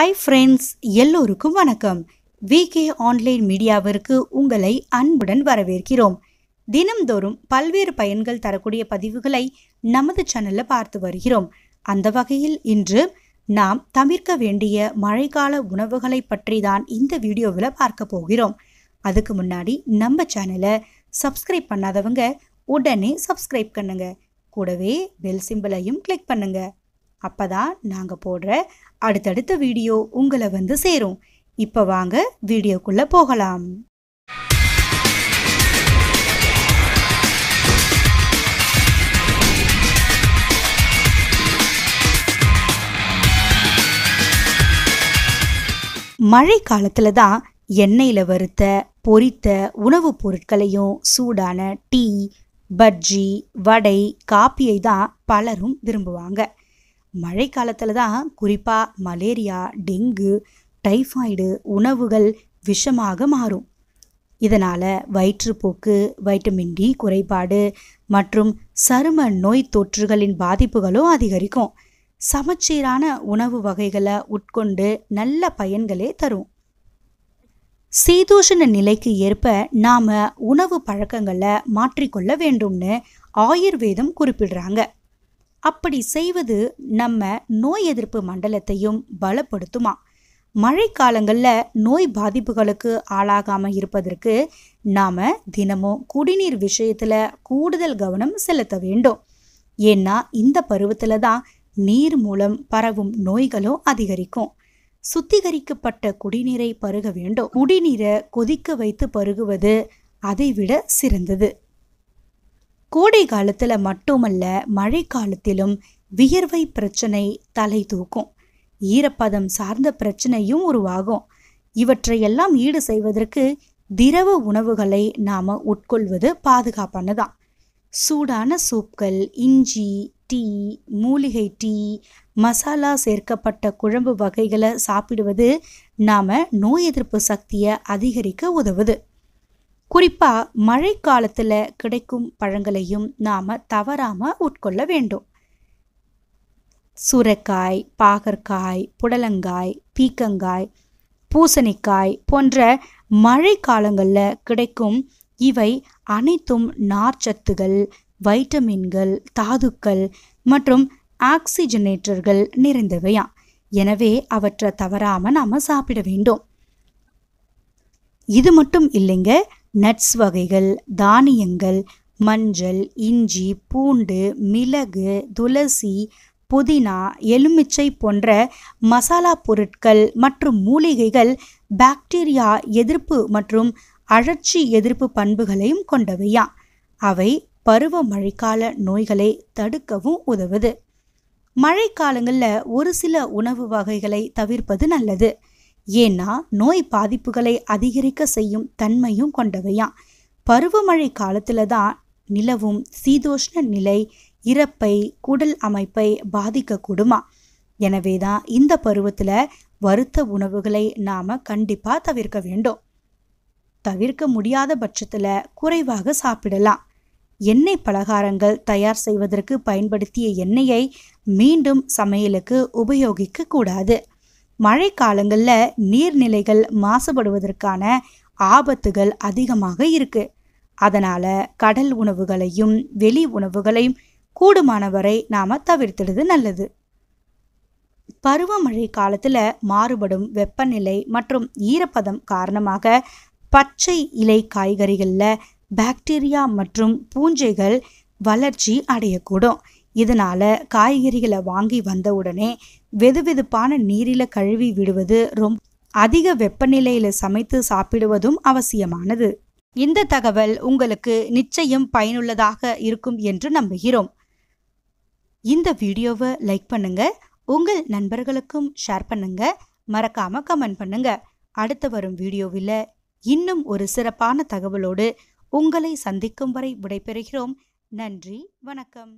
hi friends எல்லோருக்கும் வணக்கம் VK online மீடியாவிற்கு உங்களை அன்புடன் வரவேற்கிறோம் தினம்தோறும் பல்வேறு பயன்கள் தரக்கூடிய பதிவுகளை நமது சேனலில் பார்த்து வருகிறோம் அந்த வகையில் இன்று நாம் தவிர்க்க வேண்டிய மழைக்கால உணவுகளை பற்றி தான் இந்த வீடியோவில் பார்க்க போகிறோம் அதுக்கு முன்னாடி நம்ம சேனலை சப்ஸ்கிரைப் பண்ணாதவங்க உடனே சப்ஸ்கிரைப் பண்ணுங்கள் கூடவே பெல் சிம்பிளையும் கிளிக் பண்ணுங்கள் அப்போ தான் நாங்கள் போடுற அடுத்தடுத்த வீடியோ உங்களை வந்து சேரும் இப்போ வாங்க வீடியோக்குள்ளே போகலாம் மழை காலத்தில் தான் எண்ணெயில் வறுத்த பொரித்த உணவுப் பொருட்களையும் சூடான டீ பஜ்ஜி வடை காப்பியை தான் பலரும் விரும்புவாங்க மழை காலத்தில் தான் குறிப்பாக மலேரியா டெங்கு டைஃபாய்டு உணவுகள் விஷமாக மாறும் இதனால் வயிற்றுப்போக்கு வைட்டமின் டி குறைபாடு மற்றும் சரும நோய் தொற்றுகளின் பாதிப்புகளும் அதிகரிக்கும் சமச்சீரான உணவு வகைகளை உட்கொண்டு நல்ல பயன்களே தரும் சீதோஷண நிலைக்கு ஏற்ப நாம் உணவு பழக்கங்களை மாற்றிக்கொள்ள வேண்டும்னு ஆயுர்வேதம் குறிப்பிடுறாங்க அப்படி செய்வது நம்ம நோய் எதிர்ப்பு மண்டலத்தையும் பலப்படுத்துமா மழைக்காலங்களில் நோய் பாதிப்புகளுக்கு ஆளாகாமல் இருப்பதற்கு நாம் தினமும் குடிநீர் விஷயத்தில் கூடுதல் கவனம் செலுத்த வேண்டும் ஏன்னா இந்த பருவத்தில் தான் நீர் மூலம் பரவும் நோய்களும் அதிகரிக்கும் சுத்திகரிக்கப்பட்ட குடிநீரை பருக வேண்டும் குடிநீரை கொதிக்க வைத்து பருகுவது அதைவிட சிறந்தது கோடை காலத்தில் மட்டுமல்ல மழை காலத்திலும் வியர்வை பிரச்சனை தலை தூக்கும் ஈரப்பதம் சார்ந்த பிரச்சனையும் உருவாகும் இவற்றையெல்லாம் ஈடு செய்வதற்கு திரவ உணவுகளை நாம் உட்கொள்வது பாதுகாப்பானதான் சூடான சூப்கள் இஞ்சி டீ மூலிகை டீ மசாலா சேர்க்கப்பட்ட குழம்பு வகைகளை சாப்பிடுவது நாம் நோய் எதிர்ப்பு சக்தியை அதிகரிக்க உதவுது குறிப்பாக மழை காலத்துல கிடைக்கும் பழங்களையும் நாம் தவறாமல் உட்கொள்ள வேண்டும் சுரக்காய் பாகற்காய் புடலங்காய் பீக்கங்காய் பூசணிக்காய் போன்ற மழை காலங்களில் கிடைக்கும் இவை அனைத்தும் நார்ச்சத்துகள் வைட்டமின்கள் தாதுக்கள் மற்றும் ஆக்சிஜனேட்டர்கள் நிறைந்தவையா எனவே அவற்றை தவறாமல் நாம் சாப்பிட வேண்டும் இது மட்டும் இல்லைங்க நட்ஸ் வகைகள் தானியங்கள் மஞ்சள் இஞ்சி பூண்டு மிளகு துளசி புதினா எலுமிச்சை போன்ற மசாலா பொருட்கள் மற்றும் மூலிகைகள் பாக்டீரியா எதிர்ப்பு மற்றும் அழற்சி எதிர்ப்பு பண்புகளையும் கொண்டவையா அவை பருவ மழைக்கால நோய்களை தடுக்கவும் உதவுது மழைக்காலங்களில் ஒரு சில உணவு வகைகளை தவிர்ப்பது நல்லது ஏன்னா நோய் பாதிப்புகளை அதிகரிக்க செய்யும் தன்மையும் கொண்டவையாம் பருவமழை காலத்தில் தான் நிலவும் சீதோஷ்ண நிலை இறப்பை குடல் அமைப்பை பாதிக்கக்கூடுமா எனவே தான் இந்த பருவத்தில் வறுத்த உணவுகளை நாம் கண்டிப்பாக தவிர்க்க வேண்டும் தவிர்க்க முடியாத பட்சத்தில் குறைவாக சாப்பிடலாம் எண்ணெய் பலகாரங்கள் தயார் செய்வதற்கு பயன்படுத்திய எண்ணெயை மீண்டும் சமையலுக்கு உபயோகிக்க கூடாது மழைக்காலங்களில் நீர்நிலைகள் மாசுபடுவதற்கான ஆபத்துகள் அதிகமாக இருக்குது அதனால் கடல் உணவுகளையும் வெளி உணவுகளையும் கூடுமானவரை நாம் தவிர்த்துடுது நல்லது பருவமழை காலத்தில் மாறுபடும் வெப்பநிலை மற்றும் ஈரப்பதம் காரணமாக பச்சை இலை காய்கறிகளில் பாக்டீரியா மற்றும் பூஞ்சைகள் வளர்ச்சி அடையக்கூடும் இதனால் காய்கறிகளை வாங்கி வந்த உடனே வெதுவெதுப்பான நீரில் கழுவி விடுவது ரொம்ப அதிக வெப்பநிலையில் சமைத்து சாப்பிடுவதும் அவசியமானது இந்த தகவல் உங்களுக்கு நிச்சயம் பயனுள்ளதாக இருக்கும் என்று நம்புகிறோம் இந்த வீடியோவை லைக் பண்ணுங்க உங்கள் நண்பர்களுக்கும் ஷேர் பண்ணுங்க மறக்காம கமெண்ட் பண்ணுங்க அடுத்து வரும் வீடியோவில் இன்னும் ஒரு சிறப்பான தகவலோடு உங்களை சந்திக்கும் வரை விடைபெறுகிறோம் நன்றி வணக்கம்